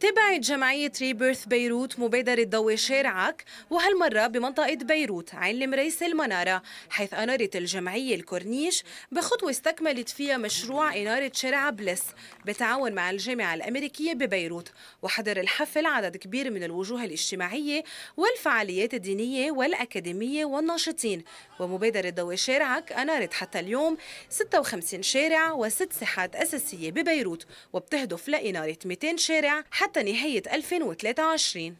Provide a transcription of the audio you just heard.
تبعت جمعية ريبيرث بيروت مبادرة ضوء شارعك وهالمرة بمنطقة بيروت عين المريس المنارة حيث أنارت الجمعية الكورنيش بخطوة استكملت فيها مشروع إنارة شارع بلس بالتعاون مع الجامعة الأمريكية ببيروت وحضر الحفل عدد كبير من الوجوه الاجتماعية والفعاليات الدينية والأكاديمية والناشطين ومبادرة ضوء شارعك أنارت حتى اليوم 56 شارع وست ساحات أساسية ببيروت وبتهدف لإنارة 200 شارع حتى حتى نهاية 2023